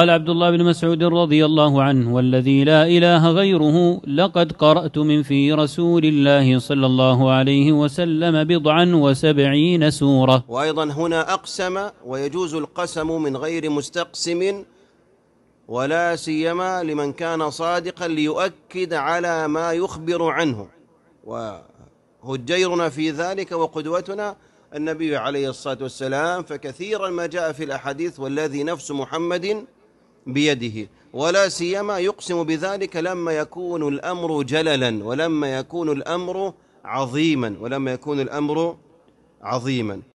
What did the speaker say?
قال عبد الله بن مسعود رضي الله عنه والذي لا إله غيره لقد قرأت من في رسول الله صلى الله عليه وسلم بضعا وسبعين سورة وأيضا هنا أقسم ويجوز القسم من غير مستقسم ولا سيما لمن كان صادقا ليؤكد على ما يخبر عنه وهجيرنا في ذلك وقدوتنا النبي عليه الصلاة والسلام فكثيرا ما جاء في الأحاديث والذي نفس محمد بيده ولا سيما يقسم بذلك لما يكون الأمر جللا ولما يكون الأمر عظيما ولما يكون الأمر عظيما